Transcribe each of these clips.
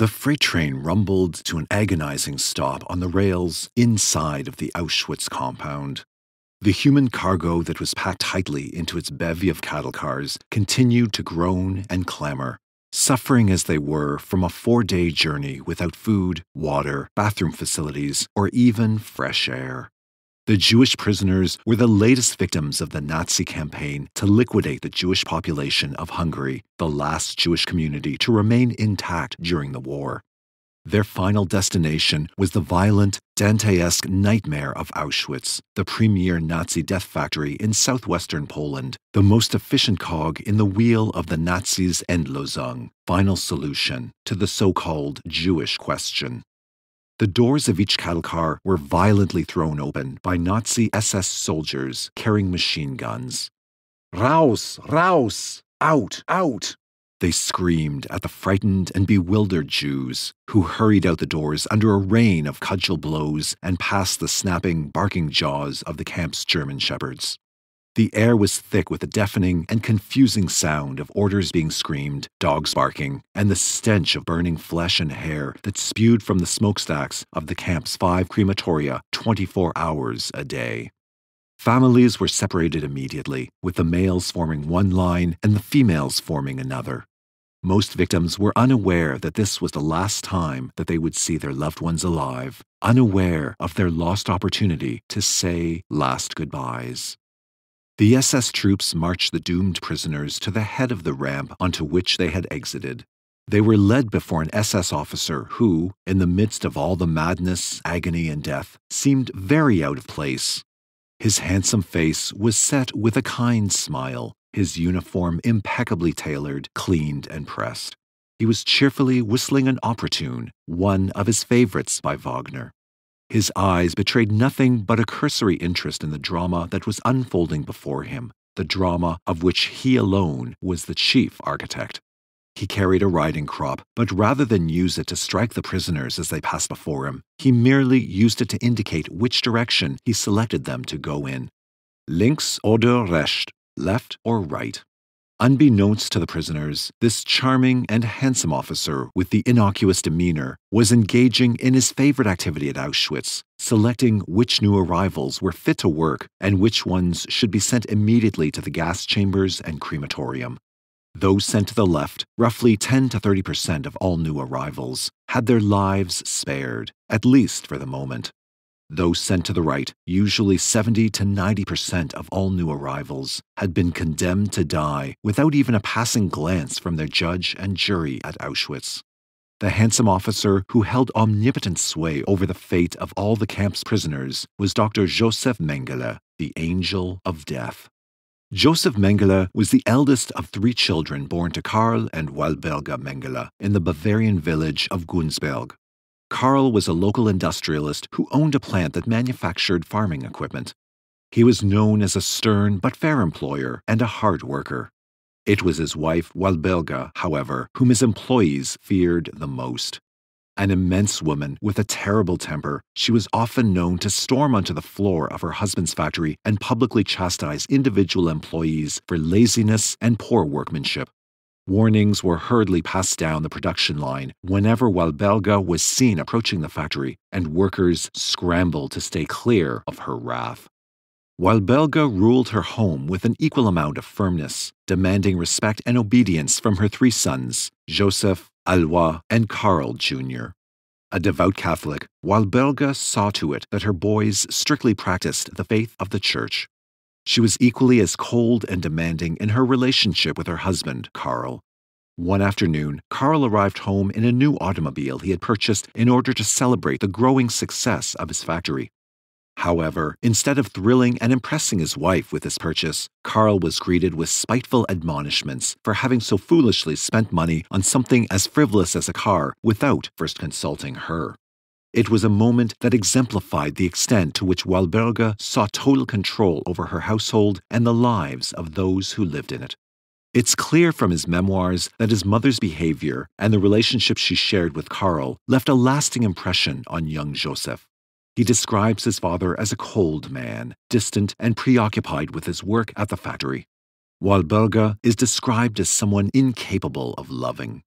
The freight train rumbled to an agonizing stop on the rails inside of the Auschwitz compound. The human cargo that was packed tightly into its bevy of cattle cars continued to groan and clamor, suffering as they were from a four day journey without food, water, bathroom facilities, or even fresh air. The Jewish prisoners were the latest victims of the Nazi campaign to liquidate the Jewish population of Hungary, the last Jewish community to remain intact during the war. Their final destination was the violent, Dantesque nightmare of Auschwitz, the premier Nazi death factory in southwestern Poland, the most efficient cog in the wheel of the Nazis' Endlösung, final solution to the so called Jewish question. The doors of each cattle car were violently thrown open by Nazi SS soldiers carrying machine guns. Raus! Raus! Out! Out! They screamed at the frightened and bewildered Jews, who hurried out the doors under a rain of cudgel blows and past the snapping, barking jaws of the camp's German shepherds. The air was thick with a deafening and confusing sound of orders being screamed, dogs barking, and the stench of burning flesh and hair that spewed from the smokestacks of the camp's five crematoria 24 hours a day. Families were separated immediately, with the males forming one line and the females forming another. Most victims were unaware that this was the last time that they would see their loved ones alive, unaware of their lost opportunity to say last goodbyes. The SS troops marched the doomed prisoners to the head of the ramp onto which they had exited. They were led before an SS officer who, in the midst of all the madness, agony, and death, seemed very out of place. His handsome face was set with a kind smile, his uniform impeccably tailored, cleaned, and pressed. He was cheerfully whistling an opera tune, one of his favorites by Wagner. His eyes betrayed nothing but a cursory interest in the drama that was unfolding before him, the drama of which he alone was the chief architect. He carried a riding crop, but rather than use it to strike the prisoners as they passed before him, he merely used it to indicate which direction he selected them to go in. Links oder recht, left or right. Unbeknownst to the prisoners, this charming and handsome officer with the innocuous demeanor was engaging in his favorite activity at Auschwitz, selecting which new arrivals were fit to work and which ones should be sent immediately to the gas chambers and crematorium. Those sent to the left, roughly 10 to 30 percent of all new arrivals, had their lives spared, at least for the moment. Those sent to the right, usually 70 to 90% of all new arrivals, had been condemned to die without even a passing glance from their judge and jury at Auschwitz. The handsome officer who held omnipotent sway over the fate of all the camp's prisoners was Dr. Josef Mengele, the Angel of Death. Josef Mengele was the eldest of three children born to Karl and Walberga Mengele in the Bavarian village of Gunsberg, Carl was a local industrialist who owned a plant that manufactured farming equipment. He was known as a stern but fair employer and a hard worker. It was his wife, Walbelga, however, whom his employees feared the most. An immense woman with a terrible temper, she was often known to storm onto the floor of her husband's factory and publicly chastise individual employees for laziness and poor workmanship. Warnings were hurriedly passed down the production line whenever Walbelga was seen approaching the factory, and workers scrambled to stay clear of her wrath. Walbelga ruled her home with an equal amount of firmness, demanding respect and obedience from her three sons, Joseph, Alois, and Karl Jr. A devout Catholic, Walbelga saw to it that her boys strictly practiced the faith of the Church she was equally as cold and demanding in her relationship with her husband, Carl. One afternoon, Carl arrived home in a new automobile he had purchased in order to celebrate the growing success of his factory. However, instead of thrilling and impressing his wife with his purchase, Carl was greeted with spiteful admonishments for having so foolishly spent money on something as frivolous as a car without first consulting her. It was a moment that exemplified the extent to which Walberga sought total control over her household and the lives of those who lived in it. It's clear from his memoirs that his mother's behavior and the relationship she shared with Karl left a lasting impression on young Joseph. He describes his father as a cold man, distant and preoccupied with his work at the factory. Walberga is described as someone incapable of loving.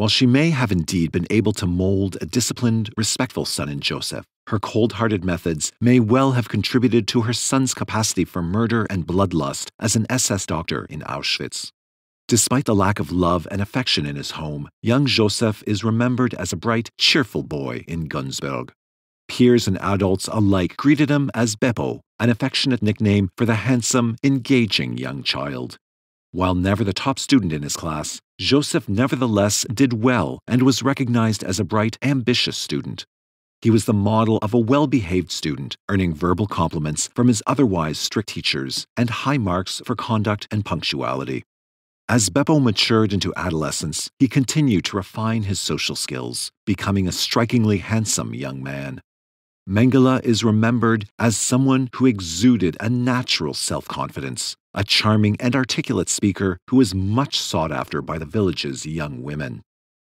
While she may have indeed been able to mold a disciplined, respectful son in Joseph, her cold hearted methods may well have contributed to her son's capacity for murder and bloodlust as an SS doctor in Auschwitz. Despite the lack of love and affection in his home, young Joseph is remembered as a bright, cheerful boy in Gunsberg. Peers and adults alike greeted him as Beppo, an affectionate nickname for the handsome, engaging young child while never the top student in his class, Joseph nevertheless did well and was recognized as a bright, ambitious student. He was the model of a well behaved student, earning verbal compliments from his otherwise strict teachers and high marks for conduct and punctuality. As Beppo matured into adolescence, he continued to refine his social skills, becoming a strikingly handsome young man. Mengele is remembered as someone who exuded a natural self confidence, a charming and articulate speaker who was much sought after by the village's young women.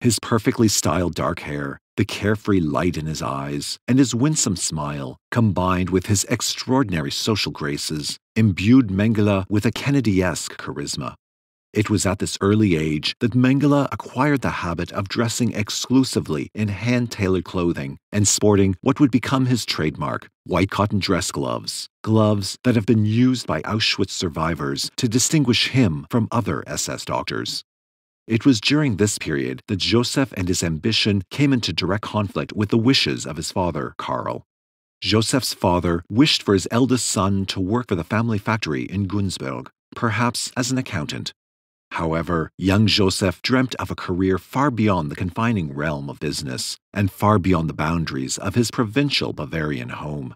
His perfectly styled dark hair, the carefree light in his eyes, and his winsome smile, combined with his extraordinary social graces, imbued Mengele with a Kennedy-esque charisma. It was at this early age that Mengele acquired the habit of dressing exclusively in hand tailored clothing and sporting what would become his trademark white cotton dress gloves, gloves that have been used by Auschwitz survivors to distinguish him from other SS doctors. It was during this period that Joseph and his ambition came into direct conflict with the wishes of his father, Karl. Joseph's father wished for his eldest son to work for the family factory in Günzburg, perhaps as an accountant, However, young Joseph dreamt of a career far beyond the confining realm of business and far beyond the boundaries of his provincial Bavarian home.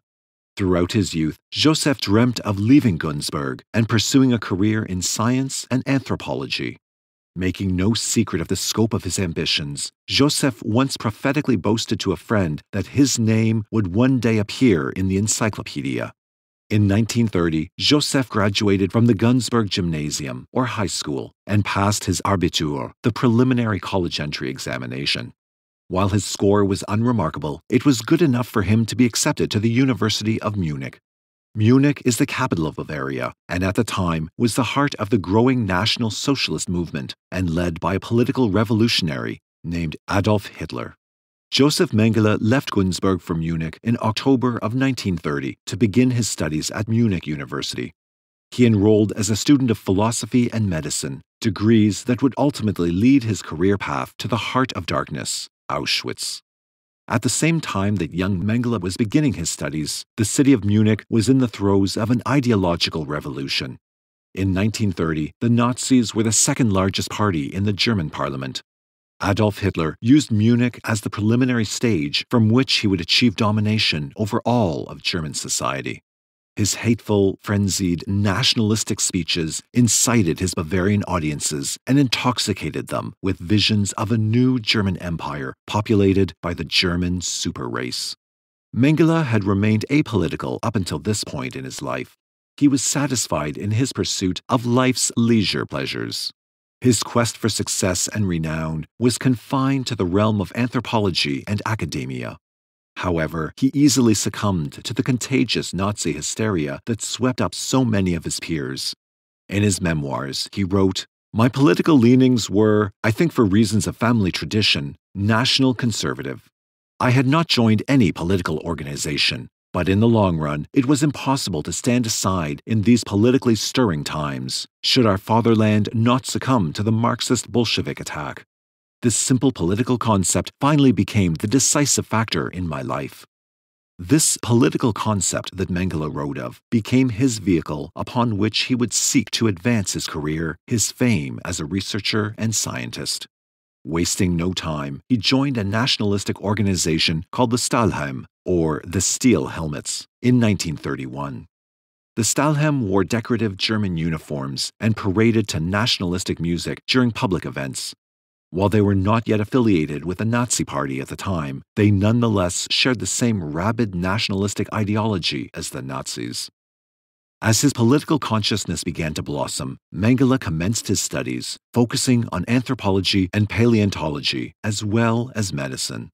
Throughout his youth, Joseph dreamt of leaving Gunzburg and pursuing a career in science and anthropology. Making no secret of the scope of his ambitions, Joseph once prophetically boasted to a friend that his name would one day appear in the encyclopedia. In 1930, Joseph graduated from the Gunsberg Gymnasium, or high school, and passed his Arbitur, the preliminary college entry examination. While his score was unremarkable, it was good enough for him to be accepted to the University of Munich. Munich is the capital of Bavaria, and at the time was the heart of the growing National Socialist movement and led by a political revolutionary named Adolf Hitler. Joseph Mengele left Gunzburg for Munich in October of 1930 to begin his studies at Munich University. He enrolled as a student of philosophy and medicine, degrees that would ultimately lead his career path to the heart of darkness, Auschwitz. At the same time that young Mengele was beginning his studies, the city of Munich was in the throes of an ideological revolution. In 1930, the Nazis were the second largest party in the German parliament, Adolf Hitler used Munich as the preliminary stage from which he would achieve domination over all of German society. His hateful, frenzied, nationalistic speeches incited his Bavarian audiences and intoxicated them with visions of a new German empire populated by the German super race. Mengele had remained apolitical up until this point in his life. He was satisfied in his pursuit of life's leisure pleasures. His quest for success and renown was confined to the realm of anthropology and academia. However, he easily succumbed to the contagious Nazi hysteria that swept up so many of his peers. In his memoirs, he wrote, My political leanings were, I think for reasons of family tradition, national conservative. I had not joined any political organization, but in the long run, it was impossible to stand aside in these politically stirring times, should our fatherland not succumb to the Marxist Bolshevik attack. This simple political concept finally became the decisive factor in my life. This political concept that Mengele wrote of became his vehicle upon which he would seek to advance his career, his fame as a researcher and scientist. Wasting no time, he joined a nationalistic organization called the Stahlhelm or the steel helmets, in 1931. The Stahlhelm wore decorative German uniforms and paraded to nationalistic music during public events. While they were not yet affiliated with the Nazi Party at the time, they nonetheless shared the same rabid nationalistic ideology as the Nazis. As his political consciousness began to blossom, Mengele commenced his studies, focusing on anthropology and paleontology, as well as medicine.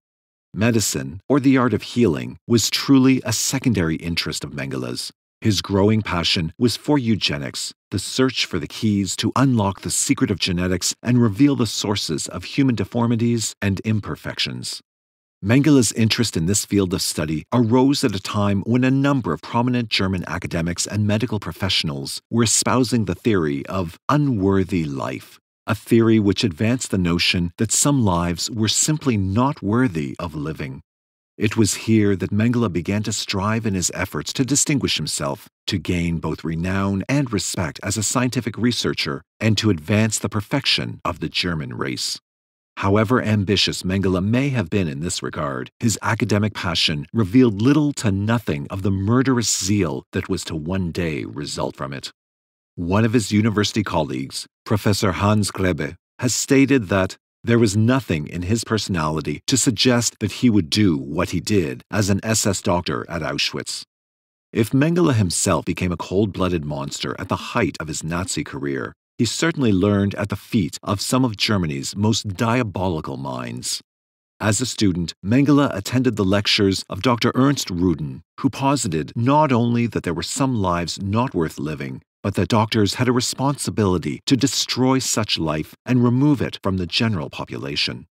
Medicine, or the art of healing, was truly a secondary interest of Mengele's. His growing passion was for eugenics, the search for the keys to unlock the secret of genetics and reveal the sources of human deformities and imperfections. Mengele's interest in this field of study arose at a time when a number of prominent German academics and medical professionals were espousing the theory of unworthy life, a theory which advanced the notion that some lives were simply not worthy of living. It was here that Mengele began to strive in his efforts to distinguish himself, to gain both renown and respect as a scientific researcher, and to advance the perfection of the German race. However ambitious Mengele may have been in this regard, his academic passion revealed little to nothing of the murderous zeal that was to one day result from it. One of his university colleagues, Professor Hans Grebe, has stated that there was nothing in his personality to suggest that he would do what he did as an SS doctor at Auschwitz. If Mengele himself became a cold blooded monster at the height of his Nazi career, he certainly learned at the feet of some of Germany's most diabolical minds. As a student, Mengele attended the lectures of Dr. Ernst Rudin, who posited not only that there were some lives not worth living, but that doctors had a responsibility to destroy such life and remove it from the general population.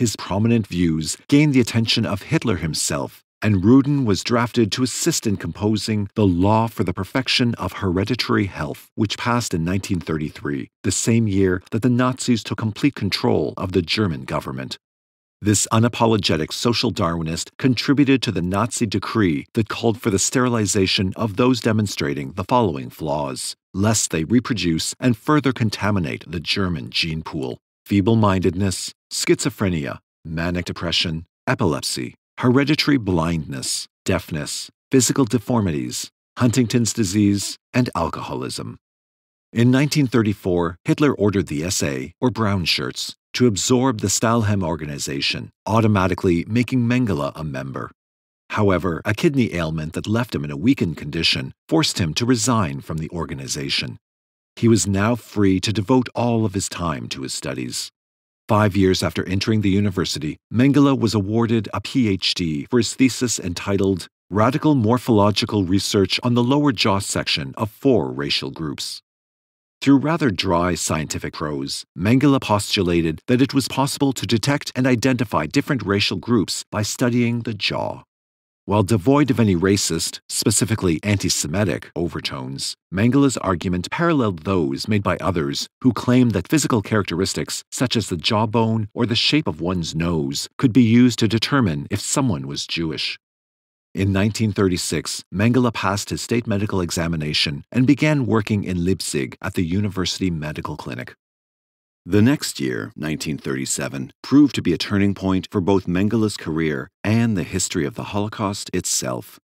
His prominent views gained the attention of Hitler himself, and Rudin was drafted to assist in composing the Law for the Perfection of Hereditary Health, which passed in 1933, the same year that the Nazis took complete control of the German government. This unapologetic social Darwinist contributed to the Nazi decree that called for the sterilization of those demonstrating the following flaws, lest they reproduce and further contaminate the German gene pool feeble mindedness, schizophrenia, manic depression, epilepsy, hereditary blindness, deafness, physical deformities, Huntington's disease, and alcoholism. In 1934, Hitler ordered the SA, or brown shirts, to absorb the Stahlhelm organization, automatically making Mengele a member. However, a kidney ailment that left him in a weakened condition forced him to resign from the organization. He was now free to devote all of his time to his studies. Five years after entering the university, Mengele was awarded a PhD for his thesis entitled Radical Morphological Research on the Lower Jaw Section of Four Racial Groups. Through rather dry scientific prose, Mengele postulated that it was possible to detect and identify different racial groups by studying the jaw. While devoid of any racist, specifically anti Semitic, overtones, Mengele's argument paralleled those made by others who claimed that physical characteristics, such as the jawbone or the shape of one's nose, could be used to determine if someone was Jewish. In 1936, Mengele passed his state medical examination and began working in Leipzig at the University Medical Clinic. The next year, 1937, proved to be a turning point for both Mengele's career and the history of the Holocaust itself.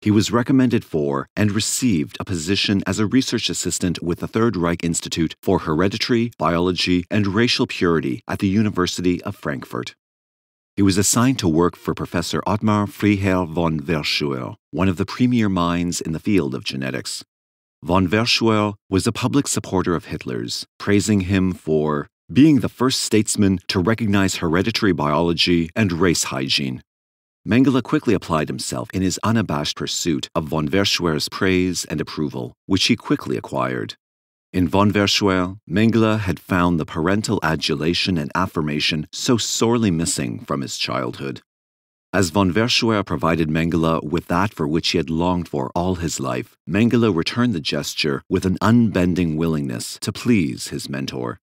He was recommended for and received a position as a research assistant with the Third Reich Institute for Hereditary, Biology, and Racial Purity at the University of Frankfurt. He was assigned to work for Professor Ottmar Freiherr von Verschuer, one of the premier minds in the field of genetics. Von Verschuer was a public supporter of Hitler's, praising him for being the first statesman to recognize hereditary biology and race hygiene. Mengele quickly applied himself in his unabashed pursuit of von Verschuer's praise and approval, which he quickly acquired. In Von Verschuel, Mengele had found the parental adulation and affirmation so sorely missing from his childhood. As von Verschuer provided Mengele with that for which he had longed for all his life, Mengele returned the gesture with an unbending willingness to please his mentor.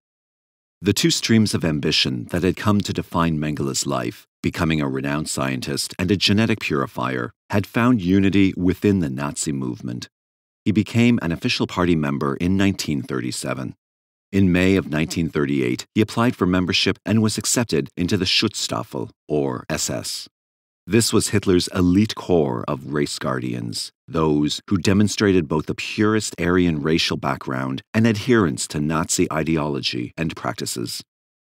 The two streams of ambition that had come to define Mengele's life, becoming a renowned scientist and a genetic purifier, had found unity within the Nazi movement he became an official party member in 1937. In May of 1938, hmm. he applied for membership and was accepted into the Schutzstaffel, or SS. This was Hitler's elite corps of race guardians, those who demonstrated both the purest Aryan racial background and adherence to Nazi ideology and practices.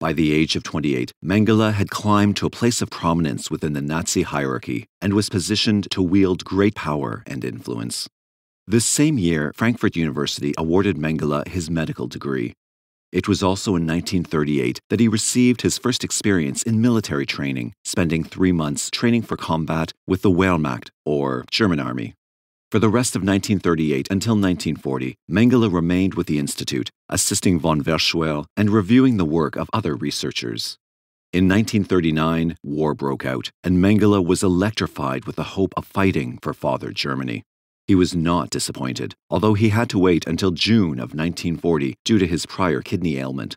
By the age of 28, Mengele had climbed to a place of prominence within the Nazi hierarchy and was positioned to wield great power and influence. This same year, Frankfurt University awarded Mengele his medical degree. It was also in 1938 that he received his first experience in military training, spending three months training for combat with the Wehrmacht, or German Army. For the rest of 1938 until 1940, Mengele remained with the Institute, assisting von Verschuel and reviewing the work of other researchers. In 1939, war broke out, and Mengele was electrified with the hope of fighting for Father Germany. He was not disappointed, although he had to wait until June of 1940 due to his prior kidney ailment.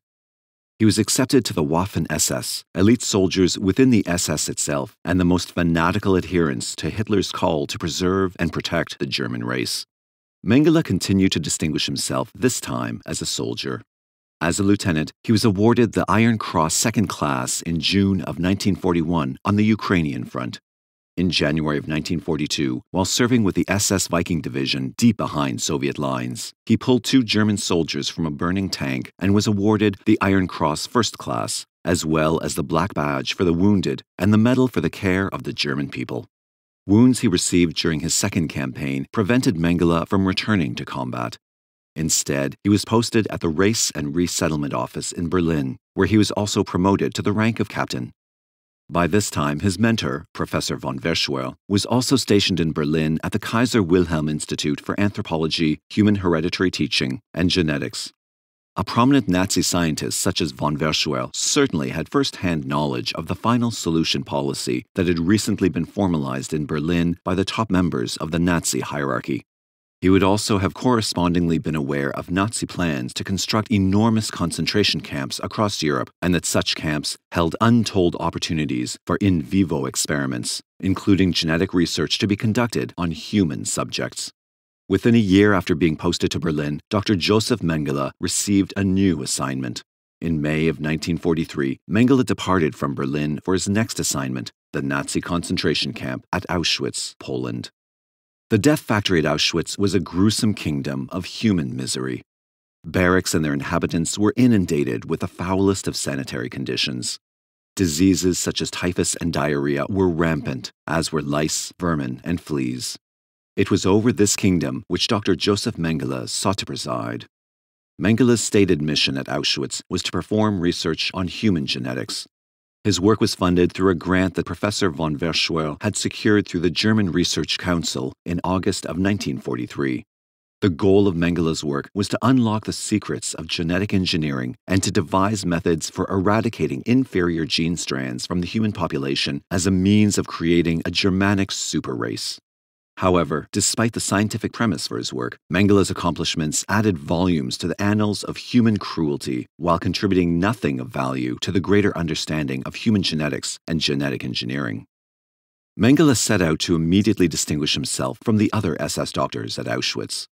He was accepted to the Waffen SS, elite soldiers within the SS itself, and the most fanatical adherents to Hitler's call to preserve and protect the German race. Mengele continued to distinguish himself, this time as a soldier. As a lieutenant, he was awarded the Iron Cross Second Class in June of 1941 on the Ukrainian front in January of 1942 while serving with the SS Viking Division deep behind Soviet lines. He pulled two German soldiers from a burning tank and was awarded the Iron Cross First Class, as well as the Black Badge for the wounded and the Medal for the care of the German people. Wounds he received during his second campaign prevented Mengele from returning to combat. Instead, he was posted at the Race and Resettlement Office in Berlin, where he was also promoted to the rank of captain. By this time, his mentor, Professor von Verschuer, was also stationed in Berlin at the Kaiser Wilhelm Institute for Anthropology, Human Hereditary Teaching, and Genetics. A prominent Nazi scientist such as von Verschuer certainly had first-hand knowledge of the final solution policy that had recently been formalized in Berlin by the top members of the Nazi hierarchy. He would also have correspondingly been aware of Nazi plans to construct enormous concentration camps across Europe and that such camps held untold opportunities for in vivo experiments, including genetic research to be conducted on human subjects. Within a year after being posted to Berlin, Dr. Joseph Mengele received a new assignment. In May of 1943, Mengele departed from Berlin for his next assignment, the Nazi concentration camp at Auschwitz, Poland. The death factory at Auschwitz was a gruesome kingdom of human misery. Barracks and their inhabitants were inundated with the foulest of sanitary conditions. Diseases such as typhus and diarrhea were rampant, as were lice, vermin, and fleas. It was over this kingdom which Dr. Joseph Mengele sought to preside. Mengele's stated mission at Auschwitz was to perform research on human genetics, his work was funded through a grant that Professor von Verschuer had secured through the German Research Council in August of 1943. The goal of Mengele's work was to unlock the secrets of genetic engineering and to devise methods for eradicating inferior gene strands from the human population as a means of creating a Germanic super race. However, despite the scientific premise for his work, Mengele's accomplishments added volumes to the annals of human cruelty while contributing nothing of value to the greater understanding of human genetics and genetic engineering. Mengele set out to immediately distinguish himself from the other SS doctors at Auschwitz.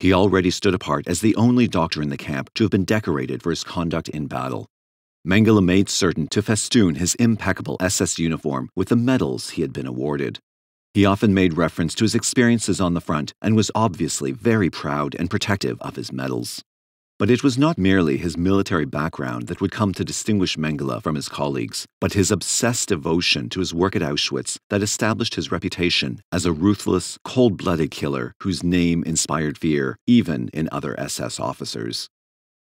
He already stood apart as the only doctor in the camp to have been decorated for his conduct in battle. Mengele made certain to festoon his impeccable SS uniform with the medals he had been awarded. He often made reference to his experiences on the front and was obviously very proud and protective of his medals. But it was not merely his military background that would come to distinguish Mengele from his colleagues, but his obsessed devotion to his work at Auschwitz that established his reputation as a ruthless, cold blooded killer whose name inspired fear even in other SS officers.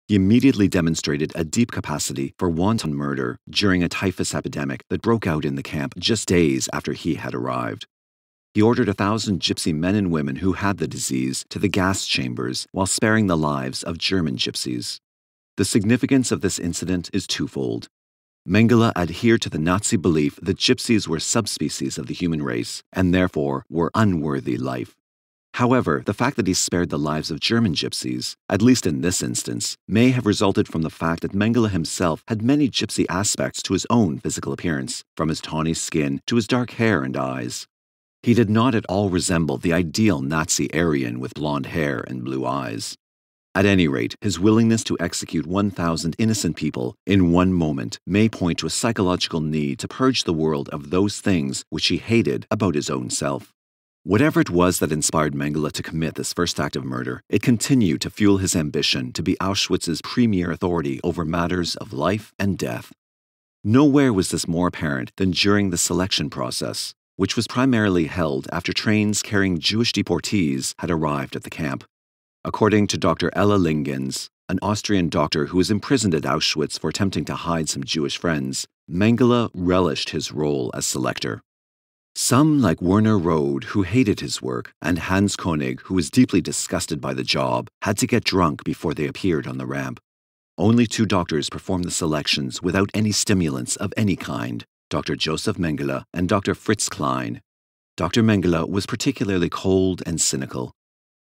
He immediately demonstrated a deep capacity for wanton murder during a typhus epidemic that broke out in the camp just days after he had arrived. He ordered a thousand gypsy men and women who had the disease to the gas chambers while sparing the lives of German gypsies. The significance of this incident is twofold. Mengele adhered to the Nazi belief that gypsies were subspecies of the human race and therefore were unworthy life. However, the fact that he spared the lives of German gypsies, at least in this instance, may have resulted from the fact that Mengele himself had many gypsy aspects to his own physical appearance, from his tawny skin to his dark hair and eyes. He did not at all resemble the ideal Nazi Aryan with blond hair and blue eyes. At any rate, his willingness to execute 1,000 innocent people in one moment may point to a psychological need to purge the world of those things which he hated about his own self. Whatever it was that inspired Mengele to commit this first act of murder, it continued to fuel his ambition to be Auschwitz's premier authority over matters of life and death. Nowhere was this more apparent than during the selection process, which was primarily held after trains carrying Jewish deportees had arrived at the camp. According to Dr. Ella Lingens, an Austrian doctor who was imprisoned at Auschwitz for attempting to hide some Jewish friends, Mengele relished his role as selector. Some, like Werner Rohde, who hated his work, and Hans Koenig, who was deeply disgusted by the job, had to get drunk before they appeared on the ramp. Only two doctors performed the selections without any stimulants of any kind. Dr. Joseph Mengele and Dr. Fritz Klein. Dr. Mengele was particularly cold and cynical.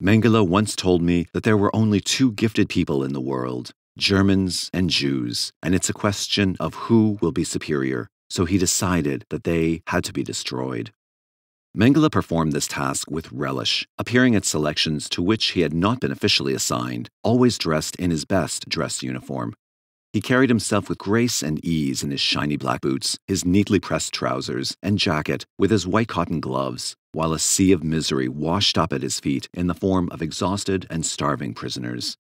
Mengele once told me that there were only two gifted people in the world Germans and Jews, and it's a question of who will be superior, so he decided that they had to be destroyed. Mengele performed this task with relish, appearing at selections to which he had not been officially assigned, always dressed in his best dress uniform, he carried himself with grace and ease in his shiny black boots, his neatly pressed trousers, and jacket with his white cotton gloves, while a sea of misery washed up at his feet in the form of exhausted and starving prisoners.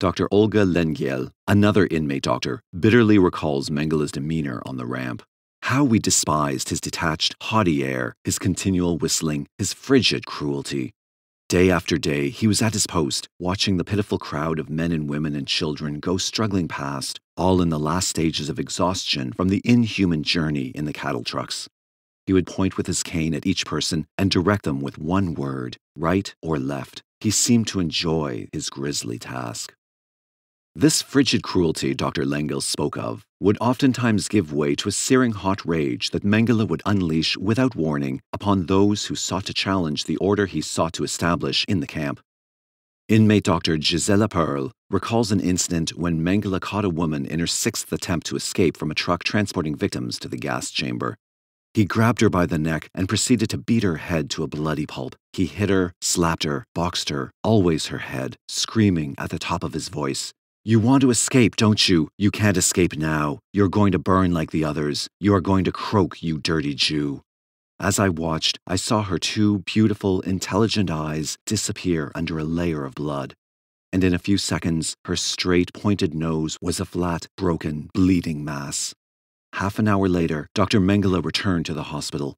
Dr. Olga Lengiel, another inmate doctor, bitterly recalls Mengele's demeanor on the ramp. How we despised his detached, haughty air, his continual whistling, his frigid cruelty. Day after day, he was at his post, watching the pitiful crowd of men and women and children go struggling past, all in the last stages of exhaustion from the inhuman journey in the cattle trucks. He would point with his cane at each person and direct them with one word, right or left. He seemed to enjoy his grisly task. This frigid cruelty Dr. Lengel spoke of would oftentimes give way to a searing hot rage that Mengele would unleash without warning upon those who sought to challenge the order he sought to establish in the camp. Inmate Dr. Gisela Pearl recalls an incident when Mengele caught a woman in her sixth attempt to escape from a truck transporting victims to the gas chamber. He grabbed her by the neck and proceeded to beat her head to a bloody pulp. He hit her, slapped her, boxed her, always her head, screaming at the top of his voice. You want to escape, don't you? You can't escape now. You're going to burn like the others. You are going to croak, you dirty Jew. As I watched, I saw her two beautiful, intelligent eyes disappear under a layer of blood. And in a few seconds, her straight, pointed nose was a flat, broken, bleeding mass. Half an hour later, Dr. Mengele returned to the hospital.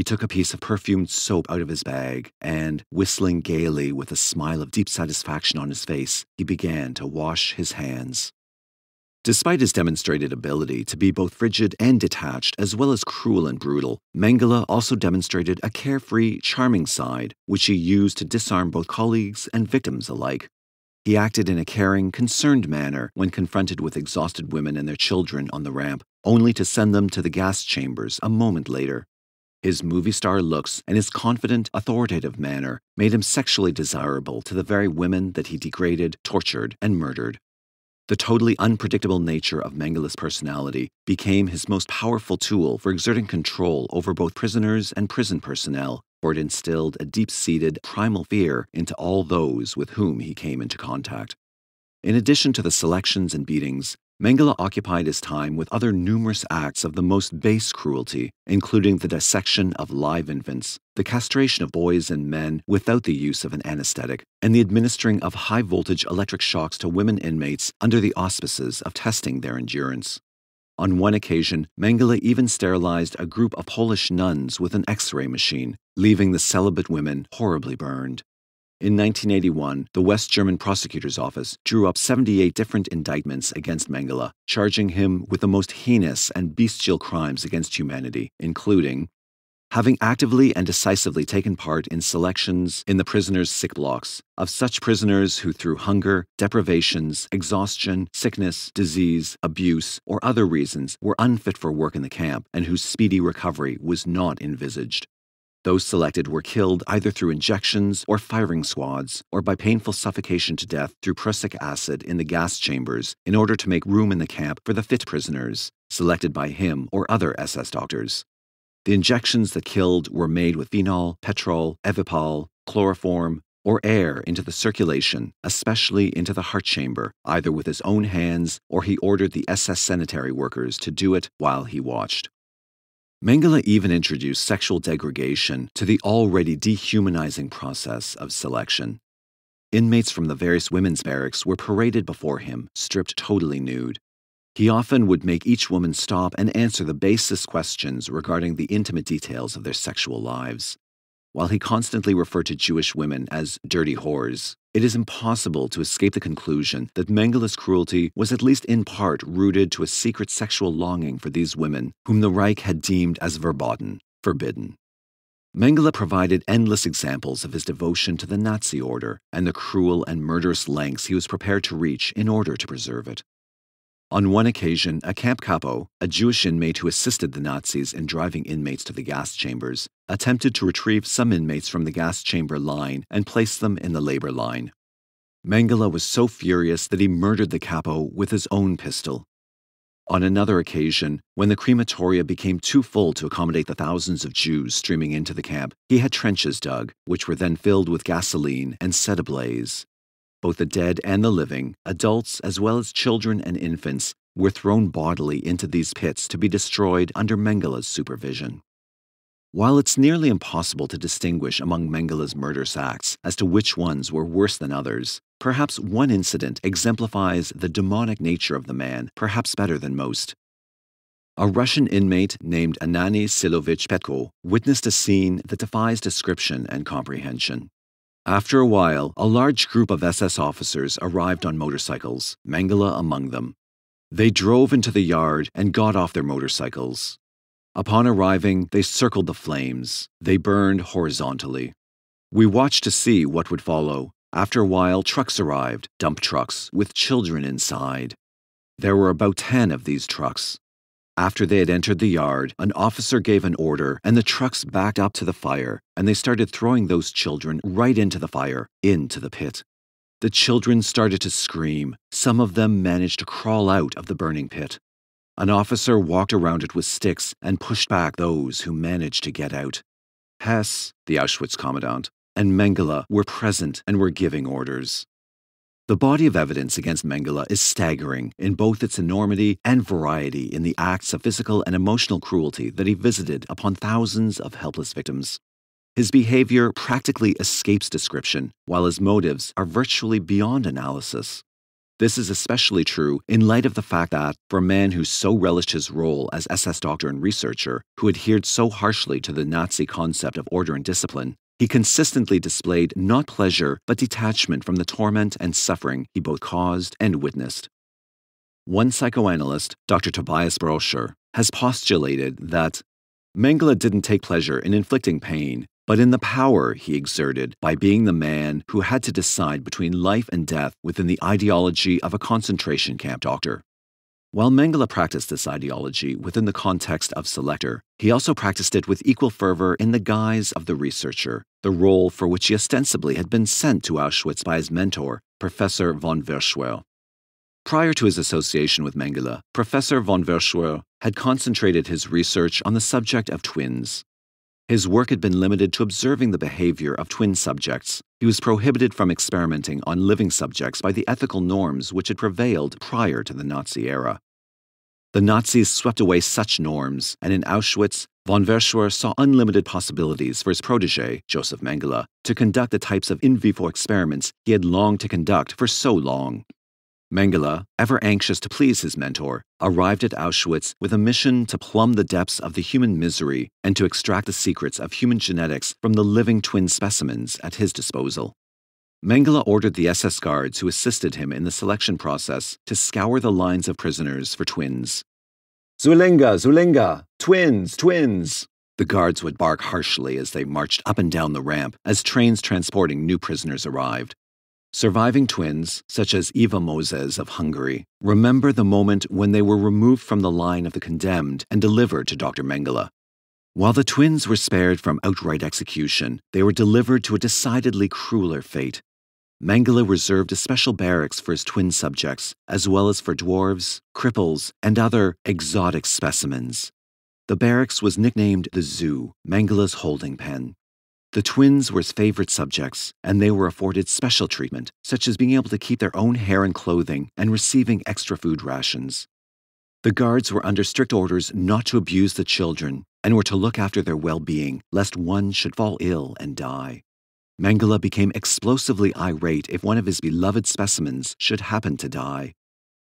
He took a piece of perfumed soap out of his bag, and, whistling gaily with a smile of deep satisfaction on his face, he began to wash his hands. Despite his demonstrated ability to be both frigid and detached, as well as cruel and brutal, Mengele also demonstrated a carefree, charming side, which he used to disarm both colleagues and victims alike. He acted in a caring, concerned manner when confronted with exhausted women and their children on the ramp, only to send them to the gas chambers a moment later. His movie star looks and his confident, authoritative manner made him sexually desirable to the very women that he degraded, tortured, and murdered. The totally unpredictable nature of Mengele's personality became his most powerful tool for exerting control over both prisoners and prison personnel, for it instilled a deep seated, primal fear into all those with whom he came into contact. In addition to the selections and beatings, Mengele occupied his time with other numerous acts of the most base cruelty, including the dissection of live infants, the castration of boys and men without the use of an anesthetic, and the administering of high voltage electric shocks to women inmates under the auspices of testing their endurance. On one occasion, Mengele even sterilized a group of Polish nuns with an x ray machine, leaving the celibate women horribly burned. In 1981, the West German prosecutor's office drew up 78 different indictments against Mengele, charging him with the most heinous and bestial crimes against humanity, including having actively and decisively taken part in selections in the prisoners' sick blocks of such prisoners who through hunger, deprivations, exhaustion, sickness, disease, abuse, or other reasons were unfit for work in the camp and whose speedy recovery was not envisaged. Those selected were killed either through injections or firing squads or by painful suffocation to death through prussic acid in the gas chambers in order to make room in the camp for the fit prisoners, selected by him or other SS doctors. The injections that killed were made with phenol, petrol, evipol, chloroform, or air into the circulation, especially into the heart chamber, either with his own hands or he ordered the SS sanitary workers to do it while he watched. Mengele even introduced sexual degradation to the already dehumanizing process of selection. Inmates from the various women's barracks were paraded before him, stripped totally nude. He often would make each woman stop and answer the basest questions regarding the intimate details of their sexual lives. While he constantly referred to Jewish women as dirty whores, it is impossible to escape the conclusion that Mengele's cruelty was at least in part rooted to a secret sexual longing for these women, whom the Reich had deemed as verboten, forbidden. Mengele provided endless examples of his devotion to the Nazi order and the cruel and murderous lengths he was prepared to reach in order to preserve it. On one occasion, a camp capo, a Jewish inmate who assisted the Nazis in driving inmates to the gas chambers, attempted to retrieve some inmates from the gas chamber line and place them in the labor line. Mengele was so furious that he murdered the capo with his own pistol. On another occasion, when the crematoria became too full to accommodate the thousands of Jews streaming into the camp, he had trenches dug, which were then filled with gasoline and set ablaze. Both the dead and the living, adults as well as children and infants, were thrown bodily into these pits to be destroyed under Mengele's supervision. While it's nearly impossible to distinguish among Mengele's murderous acts as to which ones were worse than others, perhaps one incident exemplifies the demonic nature of the man perhaps better than most. A Russian inmate named Anani Silovich Petko witnessed a scene that defies description and comprehension. After a while, a large group of SS officers arrived on motorcycles, Mangala among them. They drove into the yard and got off their motorcycles. Upon arriving, they circled the flames. They burned horizontally. We watched to see what would follow. After a while, trucks arrived, dump trucks, with children inside. There were about 10 of these trucks. After they had entered the yard, an officer gave an order, and the trucks backed up to the fire, and they started throwing those children right into the fire, into the pit. The children started to scream. Some of them managed to crawl out of the burning pit. An officer walked around it with sticks and pushed back those who managed to get out. Hess, the Auschwitz commandant, and Mengele were present and were giving orders. The body of evidence against Mengele is staggering in both its enormity and variety in the acts of physical and emotional cruelty that he visited upon thousands of helpless victims. His behavior practically escapes description, while his motives are virtually beyond analysis. This is especially true in light of the fact that, for a man who so relished his role as SS doctor and researcher, who adhered so harshly to the Nazi concept of order and discipline, he consistently displayed not pleasure, but detachment from the torment and suffering he both caused and witnessed. One psychoanalyst, Dr. Tobias Brosher, has postulated that Mengele didn't take pleasure in inflicting pain, but in the power he exerted by being the man who had to decide between life and death within the ideology of a concentration camp doctor. While Mengele practiced this ideology within the context of Selector, he also practiced it with equal fervor in the guise of the researcher, the role for which he ostensibly had been sent to Auschwitz by his mentor, Professor von Verschuer. Prior to his association with Mengele, Professor von Verschuer had concentrated his research on the subject of twins. His work had been limited to observing the behavior of twin subjects. He was prohibited from experimenting on living subjects by the ethical norms which had prevailed prior to the Nazi era. The Nazis swept away such norms, and in Auschwitz, von Verschuer saw unlimited possibilities for his protege, Joseph Mengele, to conduct the types of in vivo experiments he had longed to conduct for so long. Mengele, ever anxious to please his mentor, arrived at Auschwitz with a mission to plumb the depths of the human misery and to extract the secrets of human genetics from the living twin specimens at his disposal. Mengele ordered the SS guards who assisted him in the selection process to scour the lines of prisoners for twins. Zulinga, Zulinga, twins, twins! The guards would bark harshly as they marched up and down the ramp as trains transporting new prisoners arrived. Surviving twins, such as Eva Moses of Hungary, remember the moment when they were removed from the line of the condemned and delivered to Dr. Mengele. While the twins were spared from outright execution, they were delivered to a decidedly crueler fate. Mengele reserved a special barracks for his twin subjects, as well as for dwarves, cripples, and other exotic specimens. The barracks was nicknamed the Zoo, Mengele's holding pen, the twins were his favorite subjects, and they were afforded special treatment, such as being able to keep their own hair and clothing and receiving extra food rations. The guards were under strict orders not to abuse the children and were to look after their well being, lest one should fall ill and die. Mengele became explosively irate if one of his beloved specimens should happen to die.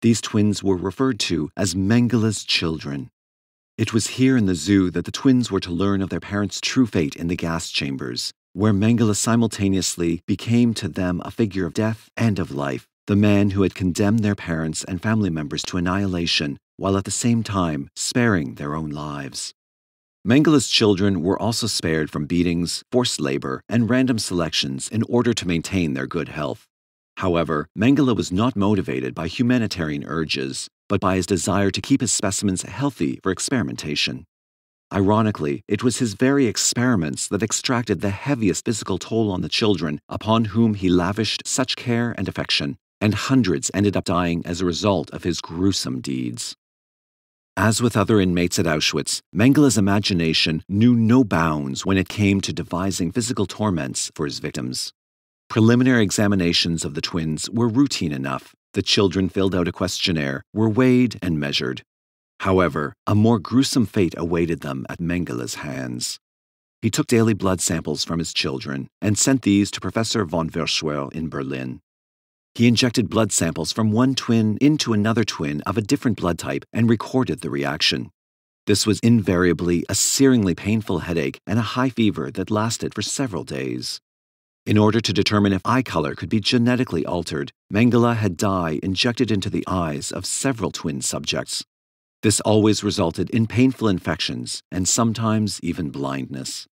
These twins were referred to as Mengele's children. It was here in the zoo that the twins were to learn of their parents' true fate in the gas chambers, where Mengele simultaneously became to them a figure of death and of life, the man who had condemned their parents and family members to annihilation, while at the same time sparing their own lives. Mengele's children were also spared from beatings, forced labor, and random selections in order to maintain their good health. However, Mengele was not motivated by humanitarian urges, but by his desire to keep his specimens healthy for experimentation. Ironically, it was his very experiments that extracted the heaviest physical toll on the children upon whom he lavished such care and affection, and hundreds ended up dying as a result of his gruesome deeds. As with other inmates at Auschwitz, Mengele's imagination knew no bounds when it came to devising physical torments for his victims. Preliminary examinations of the twins were routine enough, the children filled out a questionnaire, were weighed, and measured. However, a more gruesome fate awaited them at Mengele's hands. He took daily blood samples from his children and sent these to Professor von Verschwell in Berlin. He injected blood samples from one twin into another twin of a different blood type and recorded the reaction. This was invariably a searingly painful headache and a high fever that lasted for several days. In order to determine if eye color could be genetically altered, Mengele had dye injected into the eyes of several twin subjects. This always resulted in painful infections and sometimes even blindness.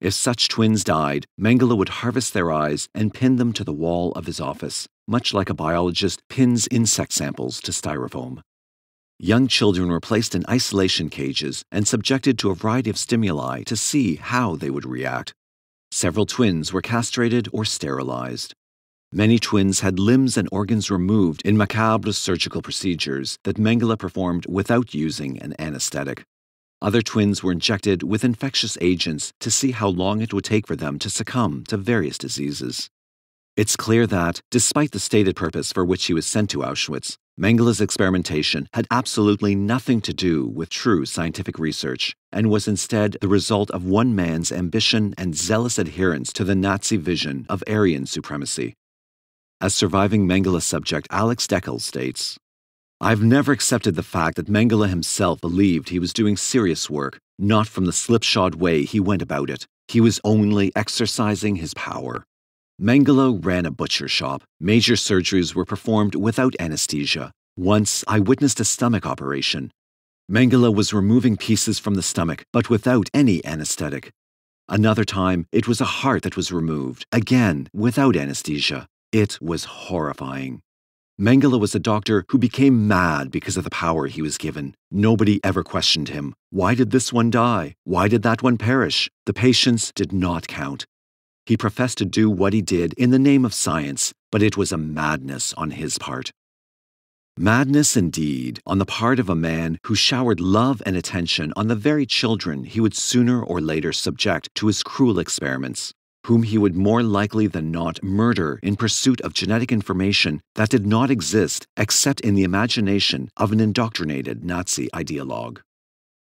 If such twins died, Mengele would harvest their eyes and pin them to the wall of his office, much like a biologist pins insect samples to styrofoam. Young children were placed in isolation cages and subjected to a variety of stimuli to see how they would react. Several twins were castrated or sterilized. Many twins had limbs and organs removed in macabre surgical procedures that Mengele performed without using an anesthetic. Other twins were injected with infectious agents to see how long it would take for them to succumb to various diseases. It's clear that, despite the stated purpose for which he was sent to Auschwitz, Mengele's experimentation had absolutely nothing to do with true scientific research and was instead the result of one man's ambition and zealous adherence to the Nazi vision of Aryan supremacy. As surviving Mengele subject Alex Deckel states, I've never accepted the fact that Mengele himself believed he was doing serious work, not from the slipshod way he went about it. He was only exercising his power. Mengele ran a butcher shop. Major surgeries were performed without anesthesia. Once, I witnessed a stomach operation. Mengele was removing pieces from the stomach, but without any anesthetic. Another time, it was a heart that was removed, again, without anesthesia. It was horrifying. Mengele was a doctor who became mad because of the power he was given. Nobody ever questioned him. Why did this one die? Why did that one perish? The patients did not count. He professed to do what he did in the name of science, but it was a madness on his part. Madness indeed on the part of a man who showered love and attention on the very children he would sooner or later subject to his cruel experiments, whom he would more likely than not murder in pursuit of genetic information that did not exist except in the imagination of an indoctrinated Nazi ideologue.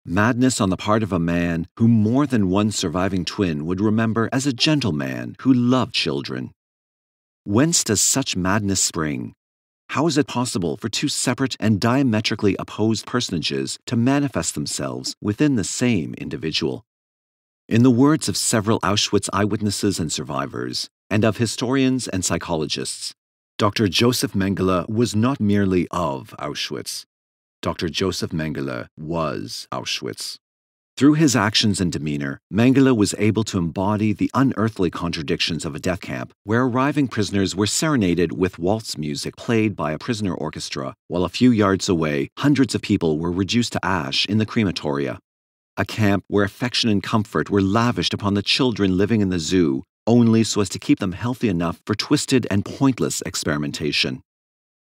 Madness on the part of a man who more than one surviving twin would remember as a gentleman who loved children. Whence does such madness spring? How is it possible for two separate and diametrically opposed personages to manifest themselves within the same individual? In the words of several Auschwitz eyewitnesses and survivors, and of historians and psychologists, Dr. Joseph Mengele was not merely of Auschwitz, Dr. Joseph Mengele was Auschwitz. Through his actions and demeanor, Mengele was able to embody the unearthly contradictions of a death camp where arriving prisoners were serenaded with waltz music played by a prisoner orchestra, while a few yards away, hundreds of people were reduced to ash in the crematoria. A camp where affection and comfort were lavished upon the children living in the zoo, only so as to keep them healthy enough for twisted and pointless experimentation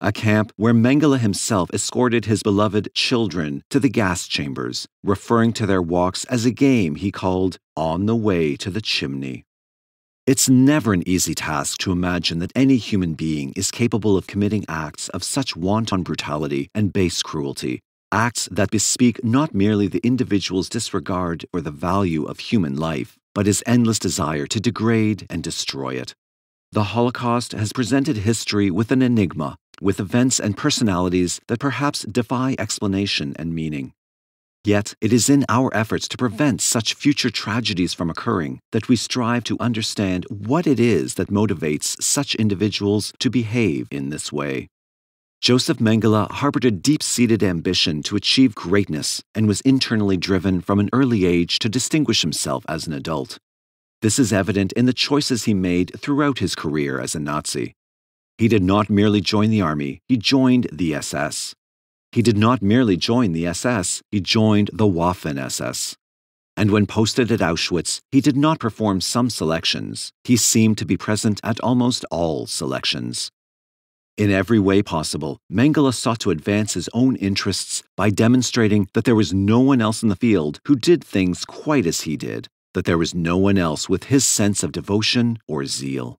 a camp where Mengele himself escorted his beloved children to the gas chambers, referring to their walks as a game he called On the Way to the Chimney. It's never an easy task to imagine that any human being is capable of committing acts of such wanton brutality and base cruelty, acts that bespeak not merely the individual's disregard for the value of human life, but his endless desire to degrade and destroy it. The Holocaust has presented history with an enigma with events and personalities that perhaps defy explanation and meaning. Yet, it is in our efforts to prevent such future tragedies from occurring that we strive to understand what it is that motivates such individuals to behave in this way. Joseph Mengele harbored a deep seated ambition to achieve greatness and was internally driven from an early age to distinguish himself as an adult. This is evident in the choices he made throughout his career as a Nazi. He did not merely join the army, he joined the SS. He did not merely join the SS, he joined the Waffen SS. And when posted at Auschwitz, he did not perform some selections. He seemed to be present at almost all selections. In every way possible, Mengele sought to advance his own interests by demonstrating that there was no one else in the field who did things quite as he did, that there was no one else with his sense of devotion or zeal.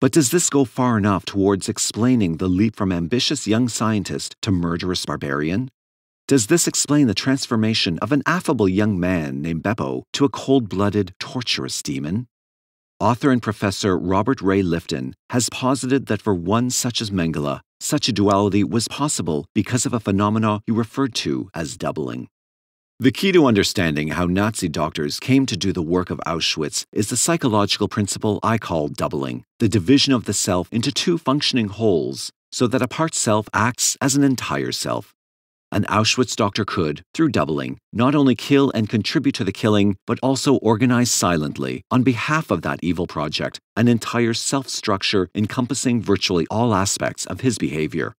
But does this go far enough towards explaining the leap from ambitious young scientist to murderous barbarian? Does this explain the transformation of an affable young man named Beppo to a cold blooded, torturous demon? Author and professor Robert Ray Lifton has posited that for one such as Mengele, such a duality was possible because of a phenomena he referred to as doubling. The key to understanding how Nazi doctors came to do the work of Auschwitz is the psychological principle I call doubling, the division of the self into two functioning wholes, so that a part self acts as an entire self. An Auschwitz doctor could, through doubling, not only kill and contribute to the killing, but also organize silently, on behalf of that evil project, an entire self structure encompassing virtually all aspects of his behavior.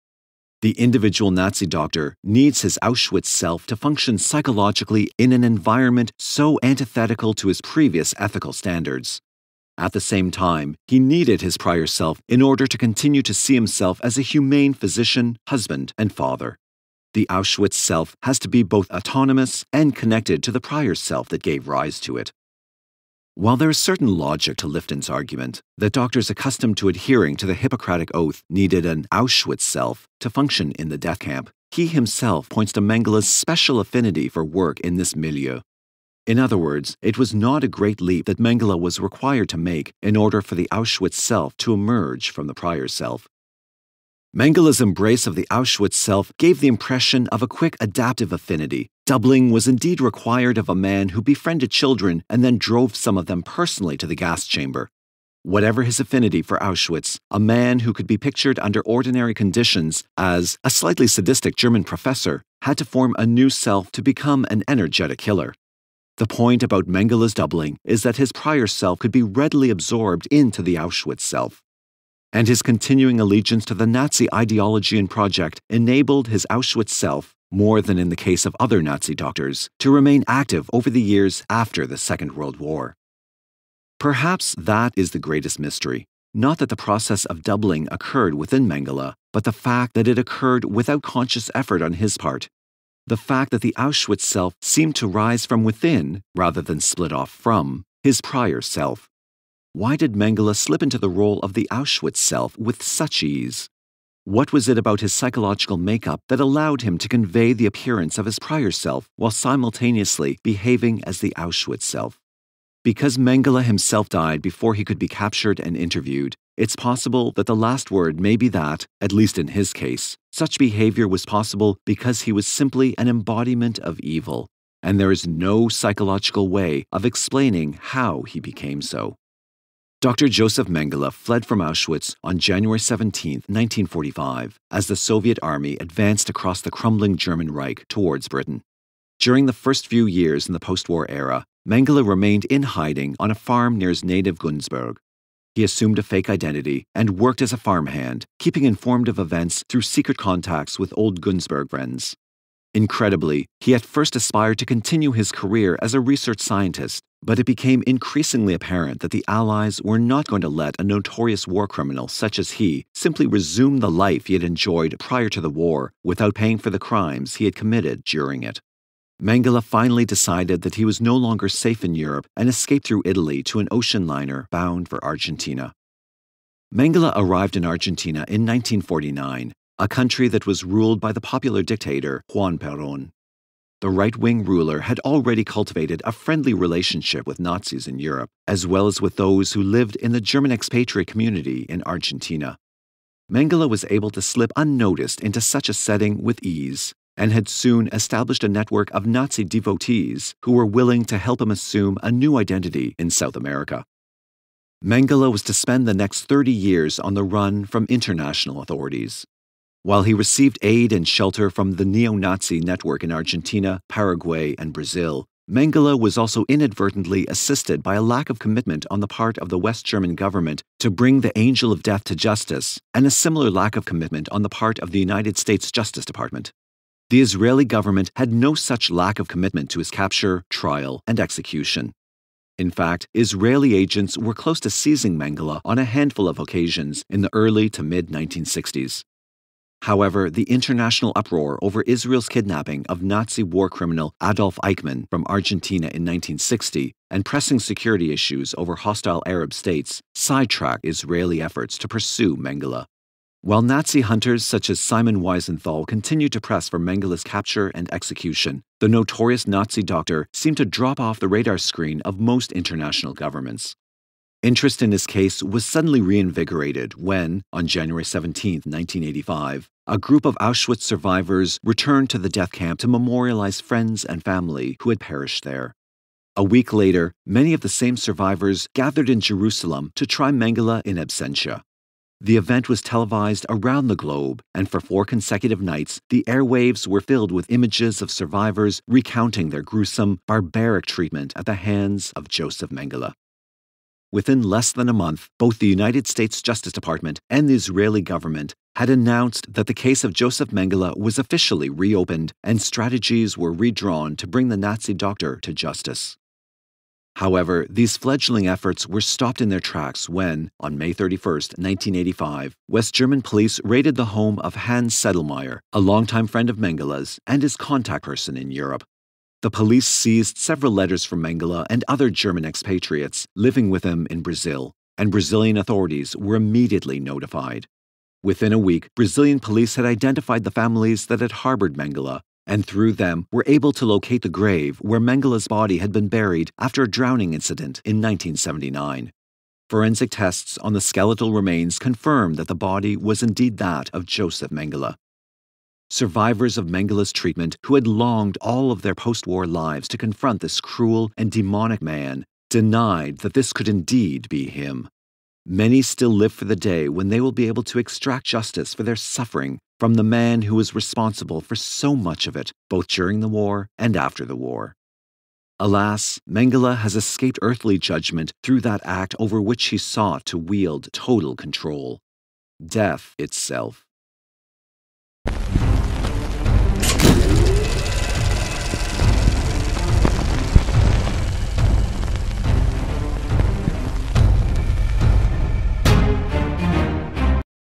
The individual Nazi doctor needs his Auschwitz self to function psychologically in an environment so antithetical to his previous ethical standards. At the same time, he needed his prior self in order to continue to see himself as a humane physician, husband, and father. The Auschwitz self has to be both autonomous and connected to the prior self that gave rise to it. While there is certain logic to Lifton's argument that doctors accustomed to adhering to the Hippocratic Oath needed an Auschwitz self to function in the death camp, he himself points to Mengele's special affinity for work in this milieu. In other words, it was not a great leap that Mengele was required to make in order for the Auschwitz self to emerge from the prior self, Mengele's embrace of the Auschwitz self gave the impression of a quick adaptive affinity. Doubling was indeed required of a man who befriended children and then drove some of them personally to the gas chamber. Whatever his affinity for Auschwitz, a man who could be pictured under ordinary conditions as a slightly sadistic German professor had to form a new self to become an energetic killer. The point about Mengele's doubling is that his prior self could be readily absorbed into the Auschwitz self and his continuing allegiance to the Nazi ideology and project enabled his Auschwitz self, more than in the case of other Nazi doctors, to remain active over the years after the Second World War. Perhaps that is the greatest mystery. Not that the process of doubling occurred within Mengele, but the fact that it occurred without conscious effort on his part. The fact that the Auschwitz self seemed to rise from within rather than split off from his prior self. Why did Mengele slip into the role of the Auschwitz self with such ease? What was it about his psychological makeup that allowed him to convey the appearance of his prior self while simultaneously behaving as the Auschwitz self? Because Mengele himself died before he could be captured and interviewed, it's possible that the last word may be that, at least in his case, such behavior was possible because he was simply an embodiment of evil, and there is no psychological way of explaining how he became so. Dr. Joseph Mengele fled from Auschwitz on January 17, 1945, as the Soviet army advanced across the crumbling German Reich towards Britain. During the first few years in the post war era, Mengele remained in hiding on a farm near his native Gunzburg. He assumed a fake identity and worked as a farmhand, keeping informed of events through secret contacts with old Gunzburg friends. Incredibly, he at first aspired to continue his career as a research scientist, but it became increasingly apparent that the Allies were not going to let a notorious war criminal such as he simply resume the life he had enjoyed prior to the war without paying for the crimes he had committed during it. Mengele finally decided that he was no longer safe in Europe and escaped through Italy to an ocean liner bound for Argentina. Mengele arrived in Argentina in 1949, a country that was ruled by the popular dictator Juan Perón. The right wing ruler had already cultivated a friendly relationship with Nazis in Europe, as well as with those who lived in the German expatriate community in Argentina. Mengele was able to slip unnoticed into such a setting with ease, and had soon established a network of Nazi devotees who were willing to help him assume a new identity in South America. Mengele was to spend the next 30 years on the run from international authorities, while he received aid and shelter from the neo Nazi network in Argentina, Paraguay, and Brazil, Mengele was also inadvertently assisted by a lack of commitment on the part of the West German government to bring the angel of death to justice, and a similar lack of commitment on the part of the United States Justice Department. The Israeli government had no such lack of commitment to his capture, trial, and execution. In fact, Israeli agents were close to seizing Mengele on a handful of occasions in the early to mid 1960s. However, the international uproar over Israel's kidnapping of Nazi war criminal Adolf Eichmann from Argentina in 1960 and pressing security issues over hostile Arab states sidetracked Israeli efforts to pursue Mengele. While Nazi hunters such as Simon Wiesenthal continued to press for Mengele's capture and execution, the notorious Nazi doctor seemed to drop off the radar screen of most international governments. Interest in his case was suddenly reinvigorated when, on January 17, 1985, a group of Auschwitz survivors returned to the death camp to memorialize friends and family who had perished there. A week later, many of the same survivors gathered in Jerusalem to try Mengele in absentia. The event was televised around the globe, and for four consecutive nights, the airwaves were filled with images of survivors recounting their gruesome, barbaric treatment at the hands of Joseph Mengele. Within less than a month, both the United States Justice Department and the Israeli government had announced that the case of Joseph Mengele was officially reopened and strategies were redrawn to bring the Nazi doctor to justice. However, these fledgling efforts were stopped in their tracks when, on May 31, 1985, West German police raided the home of Hans Sedlmayr, a longtime friend of Mengele's and his contact person in Europe, the police seized several letters from Mengele and other German expatriates living with him in Brazil, and Brazilian authorities were immediately notified. Within a week, Brazilian police had identified the families that had harbored Mengele and through them were able to locate the grave where Mengele's body had been buried after a drowning incident in 1979. Forensic tests on the skeletal remains confirmed that the body was indeed that of Joseph Mengele survivors of Mengele's treatment who had longed all of their post war lives to confront this cruel and demonic man, denied that this could indeed be him. Many still live for the day when they will be able to extract justice for their suffering from the man who was responsible for so much of it, both during the war and after the war. Alas, Mengele has escaped earthly judgment through that act over which he sought to wield total control death itself.